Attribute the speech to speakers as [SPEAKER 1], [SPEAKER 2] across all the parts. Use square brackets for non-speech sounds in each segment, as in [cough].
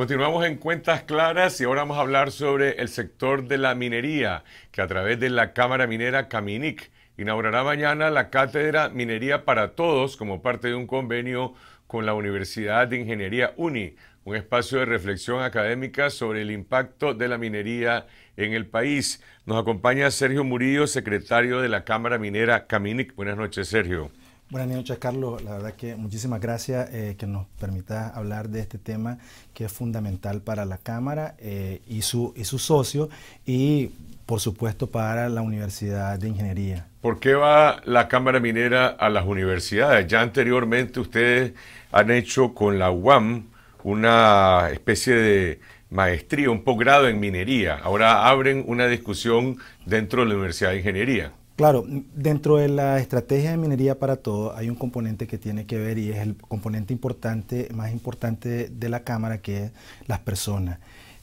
[SPEAKER 1] Continuamos en Cuentas Claras y ahora vamos a hablar sobre el sector de la minería, que a través de la Cámara Minera Caminic inaugurará mañana la cátedra Minería para Todos como parte de un convenio con la Universidad de Ingeniería UNI, un espacio de reflexión académica sobre el impacto de la minería en el país. Nos acompaña Sergio Murillo, secretario de la Cámara Minera Caminic. Buenas noches, Sergio.
[SPEAKER 2] Buenas noches, Carlos. La verdad que muchísimas gracias eh, que nos permita hablar de este tema que es fundamental para la Cámara eh, y, su, y su socio y, por supuesto, para la Universidad de Ingeniería.
[SPEAKER 1] ¿Por qué va la Cámara Minera a las universidades? Ya anteriormente ustedes han hecho con la UAM una especie de maestría, un posgrado en minería. Ahora abren una discusión dentro de la Universidad de Ingeniería.
[SPEAKER 2] Claro, dentro de la estrategia de minería para todo hay un componente que tiene que ver y es el componente importante, más importante de la Cámara, que es las personas.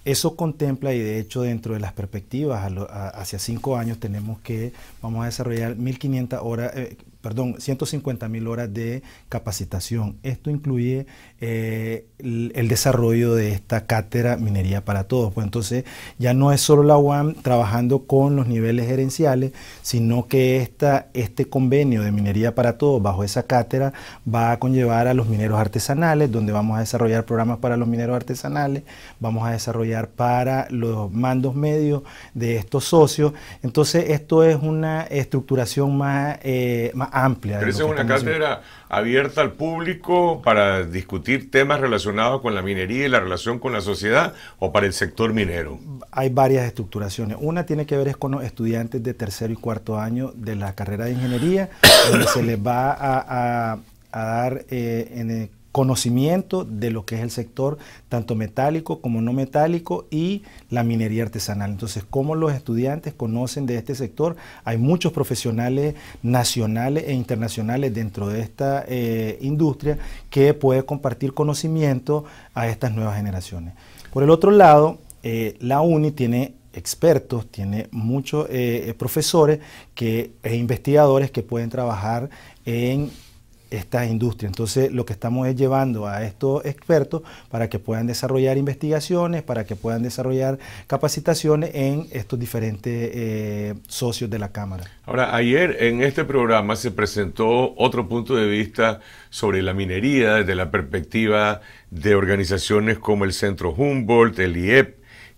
[SPEAKER 2] Eso contempla y de hecho dentro de las perspectivas hacia cinco años tenemos que vamos a desarrollar 1.500 horas, eh, perdón, 150 mil horas de capacitación. Esto incluye eh, el, desarrollo de esta cátedra Minería para Todos. Pues entonces ya no es solo la UAM trabajando con los niveles gerenciales, sino que esta, este convenio de Minería para Todos bajo esa cátedra va a conllevar a los mineros artesanales, donde vamos a desarrollar programas para los mineros artesanales, vamos a desarrollar para los mandos medios de estos socios. Entonces esto es una estructuración más, eh, más amplia. una cátedra
[SPEAKER 1] abierta al público para discutir temas relacionados con la minería y la relación con la sociedad o para el sector minero.
[SPEAKER 2] Hay varias estructuraciones. Una tiene que ver con los estudiantes de tercero y cuarto año de la carrera de ingeniería, donde se les va a, dar eh, en el conocimiento de lo que es el sector, tanto metálico como no metálico, y la minería artesanal. Entonces, como los estudiantes conocen de este sector? Hay muchos profesionales nacionales e internacionales dentro de esta eh, industria que puede compartir conocimiento a estas nuevas generaciones. Por el otro lado, eh, la UNI tiene expertos, tiene muchos eh, profesores que, e investigadores que pueden trabajar en esta industria. Entonces, lo que estamos es llevando a estos expertos para que puedan desarrollar investigaciones, para que puedan desarrollar capacitaciones en estos diferentes eh, socios de la Cámara.
[SPEAKER 1] Ahora, ayer en este programa se presentó otro punto de vista sobre la minería desde la perspectiva de organizaciones como el Centro Humboldt, el IEP,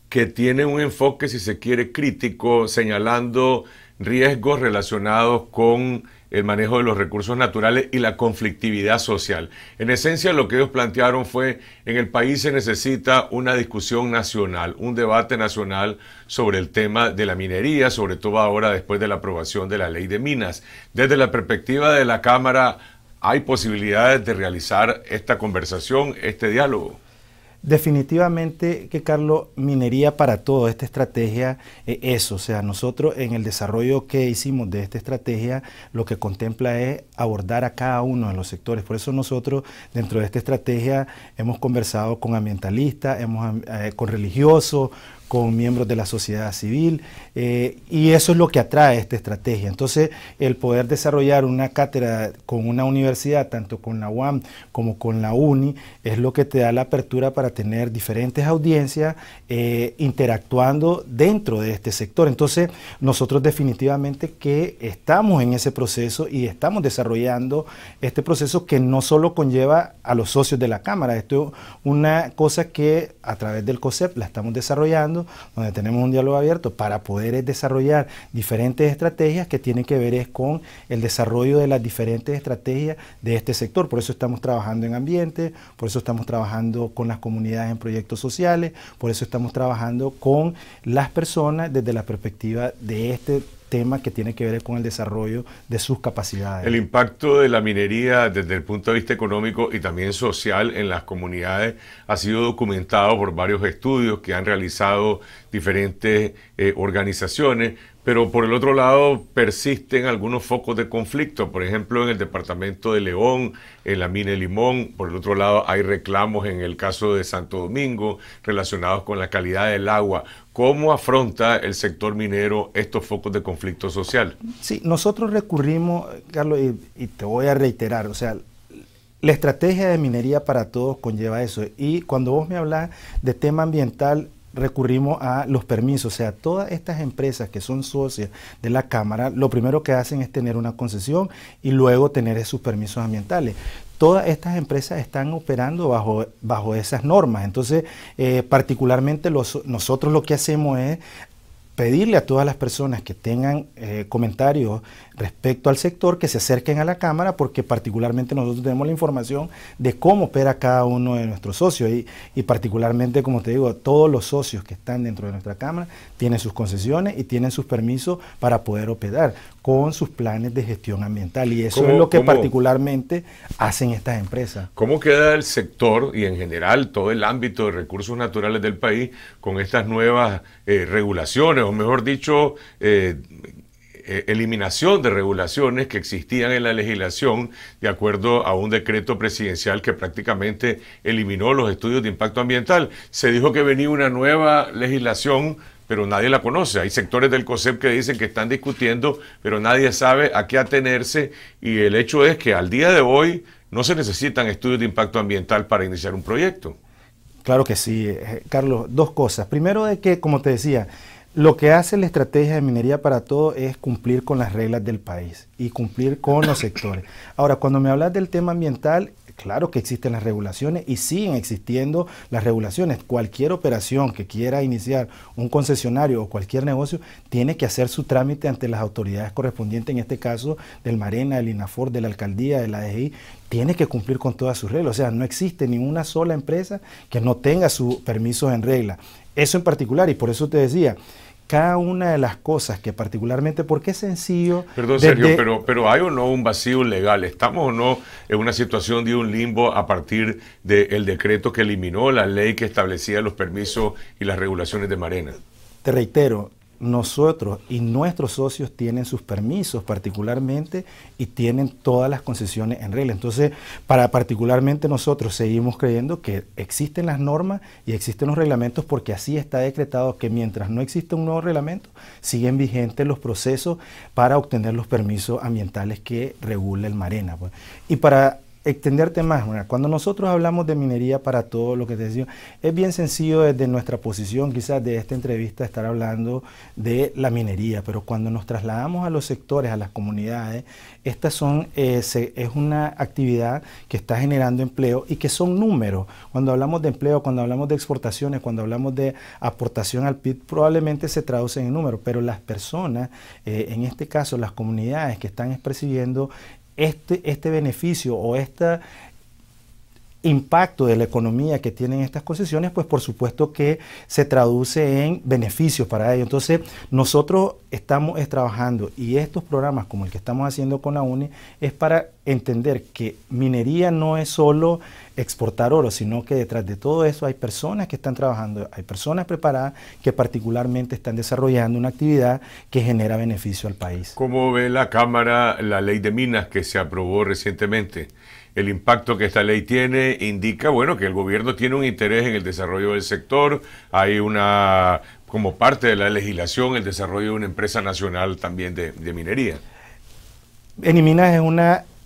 [SPEAKER 1] que tiene un enfoque, si se quiere, crítico, señalando riesgos relacionados con el manejo de los recursos naturales y la conflictividad social. En esencia lo que ellos plantearon fue, en el país se necesita una discusión nacional, un debate nacional sobre el tema de la minería, sobre todo ahora después de la aprobación de la ley de minas. Desde la perspectiva de la Cámara, ¿hay posibilidades de realizar esta conversación, este diálogo?
[SPEAKER 2] Definitivamente que Carlos, minería para todo, esta estrategia es eh, eso, o sea, nosotros en el desarrollo que hicimos de esta estrategia, lo que contempla es abordar a cada uno de los sectores. Por eso nosotros dentro de esta estrategia hemos conversado con ambientalistas, hemos, eh, con religiosos, con miembros de la sociedad civil eh, y eso es lo que atrae esta estrategia. Entonces, el poder desarrollar una cátedra con una universidad, tanto con la UAM como con la UNI, es lo que te da la apertura para tener diferentes audiencias eh, interactuando dentro de este sector. Entonces, nosotros definitivamente que estamos en ese proceso y estamos desarrollando este proceso que no solo conlleva a los socios de la Cámara, esto es una cosa que a través del COSEP la estamos desarrollando donde tenemos un diálogo abierto para poder desarrollar diferentes estrategias que tienen que ver con el desarrollo de las diferentes estrategias de este sector. Por eso estamos trabajando en ambiente, por eso estamos trabajando con las comunidades en proyectos sociales, por eso estamos trabajando con las personas desde la perspectiva de este tema que tiene que ver con el desarrollo de sus capacidades.
[SPEAKER 1] El impacto de la minería desde el punto de vista económico y también social en las comunidades ha sido documentado por varios estudios que han realizado diferentes eh, organizaciones, pero por el otro lado persisten algunos focos de conflicto, por ejemplo en el departamento de León, en la mina Limón, por el otro lado hay reclamos en el caso de Santo Domingo relacionados con la calidad del agua. ¿Cómo afronta el sector minero estos focos de conflicto social? Sí,
[SPEAKER 2] nosotros recurrimos, Carlos, y, y te voy a reiterar, o sea, la estrategia de minería para todos conlleva eso. Y cuando vos me hablas de tema ambiental, recurrimos a los permisos. O sea, todas estas empresas que son socias de la Cámara, lo primero que hacen es tener una concesión y luego tener sus permisos ambientales. Todas estas empresas están operando bajo, bajo esas normas. Entonces, eh, particularmente nosotros lo que hacemos es pedirle a todas las personas que tengan eh, comentarios respecto al sector que se acerquen a la Cámara porque particularmente nosotros tenemos la información de cómo opera cada uno de nuestros socios y, particularmente, como te digo, todos los socios que están dentro de nuestra Cámara tienen sus concesiones y tienen sus permisos para poder operar con sus planes de gestión ambiental y eso es lo que particularmente hacen estas empresas.
[SPEAKER 1] ¿Cómo queda el sector y en general todo el ámbito de recursos naturales del país con estas nuevas eh, regulaciones? o mejor dicho, eh, e-, eliminación de regulaciones que existían en la legislación de acuerdo a un decreto presidencial que prácticamente eliminó los estudios de impacto ambiental. Se dijo que venía una nueva legislación pero nadie la conoce. Hay sectores del COSEP que dicen que están discutiendo, pero nadie sabe a qué atenerse y el hecho es que al día de hoy no se necesitan estudios de impacto ambiental para iniciar un proyecto.
[SPEAKER 2] Claro que sí, eh, Carlos. Dos cosas. Primero de que, como te decía, lo que hace la estrategia de minería para todo es cumplir con las reglas del país y cumplir con los sectores. Ahora, cuando me hablas del tema ambiental, claro que existen las regulaciones y siguen existiendo las regulaciones. Cualquier operación que quiera iniciar un concesionario o cualquier negocio tiene que hacer su trámite ante las autoridades correspondientes, en este caso del Marena, del INAFOR, de la alcaldía, de la DGI, tiene que cumplir con todas sus reglas. O sea, no existe ninguna sola empresa que no tenga sus permisos en regla. Eso en particular, y por eso te decía, cada una de las cosas que particularmente, porque es sencillo... Perdón, Sergio,
[SPEAKER 1] pero, pero ¿hay o no un vacío legal? ¿Estamos o no en una situación de un limbo a partir del decreto que eliminó la ley que establecía los permisos y las regulaciones de Marena?
[SPEAKER 2] Te reitero, nosotros y nuestros socios tienen sus permisos particularmente y tienen todas las concesiones en regla. Entonces, para particularmente nosotros seguimos creyendo que existen las normas y existen los reglamentos porque así está decretado que mientras no exista un nuevo reglamento, siguen vigentes los procesos para obtener los permisos ambientales que regula el Marena. Pues. Y para extenderte más. Cuando nosotros hablamos de minería para todo lo que te decía, es bien sencillo desde nuestra posición, quizás de esta entrevista, estar hablando de la minería, pero cuando nos trasladamos a los sectores, a las comunidades, estas son, eh, es una actividad que está generando empleo y que son números. Cuando hablamos de empleo, cuando hablamos de exportaciones, cuando hablamos de aportación al PIB, probablemente se traducen en números, pero las personas, eh, en este caso las comunidades que están percibiendo este, este beneficio o esta impacto de la economía que tienen estas concesiones, pues por supuesto que se traduce en beneficios para ellos. Entonces, nosotros estamos trabajando y estos programas como el que estamos haciendo con la UNI es para entender que minería no es solo exportar oro, sino que detrás de todo eso hay personas que están trabajando, hay personas preparadas que particularmente están desarrollando una actividad que genera beneficio al
[SPEAKER 1] país. ¿Cómo ve la Cámara la ley de minas que se aprobó recientemente? el impacto que esta ley tiene indica, bueno, que el gobierno tiene un interés en el desarrollo del sector, hay una, como parte de la legislación, el desarrollo de una empresa nacional también de, minería. minería.
[SPEAKER 2] Eniminas es un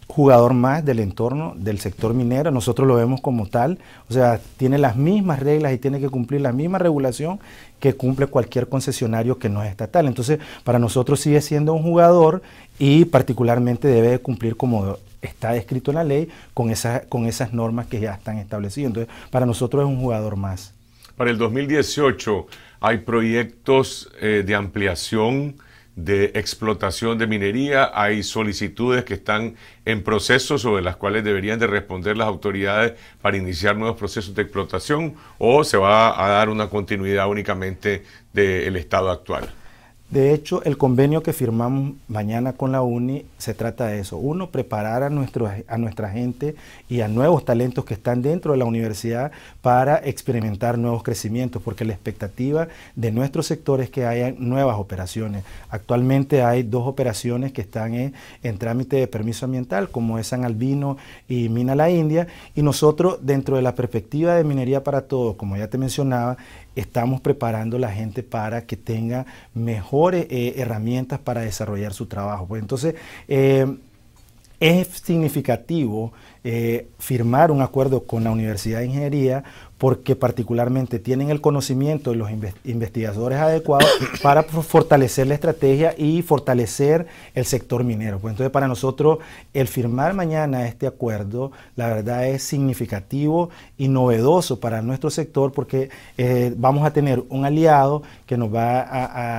[SPEAKER 2] jugador más del entorno del sector minero, nosotros lo vemos como tal, o sea, tiene las mismas reglas y tiene que cumplir la misma regulación que cumple cualquier concesionario que no es estatal. Entonces, para nosotros sigue siendo un jugador y particularmente debe cumplir como está descrito en la ley con, con esas normas que ya están establecidas. Entonces, para nosotros es un jugador más.
[SPEAKER 1] Para el 2018 hay proyectos eh, de ampliación de explotación de minería, hay solicitudes que están en proceso sobre las cuales deberían de responder las autoridades para iniciar nuevos procesos de explotación o se va a dar una continuidad únicamente del Estado actual.
[SPEAKER 2] De hecho, el convenio que firmamos mañana con la UNI se trata de eso. Uno, preparar a, nuestro, a nuestra gente y a nuevos talentos que están dentro de la universidad para experimentar nuevos crecimientos, porque la expectativa de nuestro sector es que haya nuevas operaciones. Actualmente hay dos operaciones que están en, en trámite de permiso ambiental, como es San Albino y Mina La India, y nosotros dentro de la perspectiva de minería para todos, como ya te mencionaba, estamos preparando a la gente para que tenga mejores eh, herramientas para desarrollar su trabajo. Pues entonces, eh, es significativo eh, firmar un acuerdo con la Universidad de Ingeniería porque particularmente tienen el conocimiento y los investigadores adecuados [coughs] para fortalecer la estrategia y fortalecer el sector minero. Pues entonces para nosotros el firmar mañana este acuerdo, la verdad es significativo y novedoso para nuestro sector porque eh, vamos a tener un aliado que nos va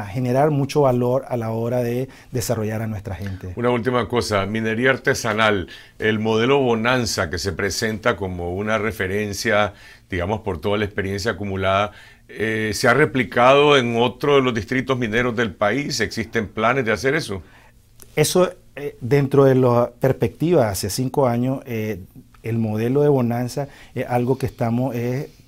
[SPEAKER 2] a generar mucho valor a la hora de desarrollar a nuestra gente.
[SPEAKER 1] Una última cosa, minería artesanal, el modelo Bonanza que se presenta como una referencia, digamos, por toda la experiencia acumulada, eh, ¿se ha replicado en otro de los distritos mineros del país? ¿Existen planes de hacer eso?
[SPEAKER 2] Eso, eh, dentro de la perspectiva hace cinco años, eh, el modelo de bonanza es algo que estamos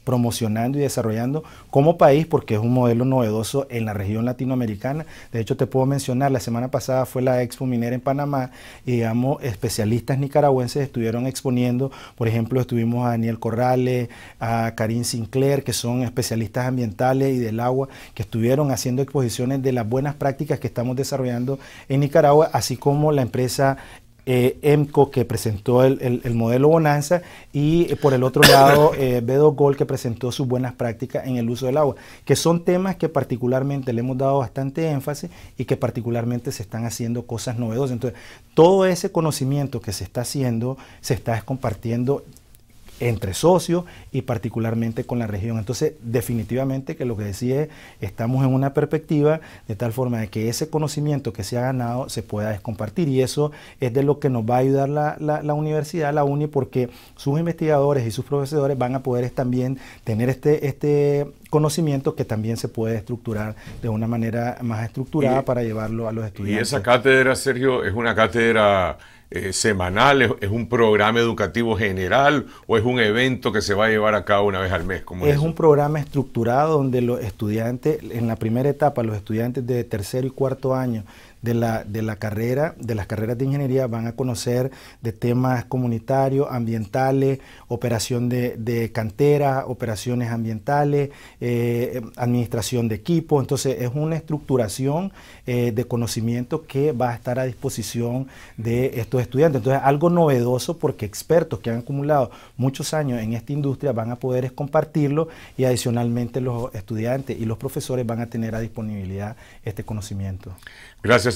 [SPEAKER 2] promocionando y desarrollando como país porque es un modelo novedoso en la región latinoamericana. De hecho, te puedo mencionar, la semana pasada fue la Expo Minera en Panamá y, digamos, especialistas nicaragüenses estuvieron exponiendo, por ejemplo, estuvimos a Daniel Corrales, a Karin Sinclair, que son especialistas ambientales y del agua, que estuvieron haciendo exposiciones de las buenas prácticas que estamos desarrollando en Nicaragua, así como la empresa eh, EMCO que presentó el, modelo Bonanza y eh, por el otro lado [coughs] eh, 2 Gol que presentó sus buenas prácticas en el uso del agua, que son temas que particularmente le hemos dado bastante énfasis y que particularmente se están haciendo cosas novedosas. Entonces, todo ese conocimiento que se está haciendo se está compartiendo entre socios y particularmente con la región. Entonces, definitivamente que lo que decía es, estamos en una perspectiva de tal forma de que ese conocimiento que se ha ganado se pueda descompartir y eso es de lo que nos va a ayudar la, universidad, la UNI, porque sus investigadores y sus profesores van a poder también tener este, este conocimiento que también se puede estructurar de una manera más estructurada para llevarlo a los
[SPEAKER 1] estudiantes. Y esa cátedra, Sergio, es una cátedra eh, semanal, es, un programa educativo general o es un evento que se va a llevar a cabo una vez al mes? es, un
[SPEAKER 2] programa estructurado donde los estudiantes, en la primera etapa, los estudiantes de tercero y cuarto año de la, carrera, de las carreras de ingeniería, van a conocer de temas comunitarios, ambientales, operación de, de cantera, operaciones ambientales, eh, administración de equipo. Entonces es una estructuración eh, de conocimiento que va a estar a disposición de estos estudiantes. Entonces algo novedoso porque expertos que han acumulado muchos años en esta industria van a poder compartirlo y adicionalmente los estudiantes y los profesores van a tener a disponibilidad este conocimiento.
[SPEAKER 1] Gracias.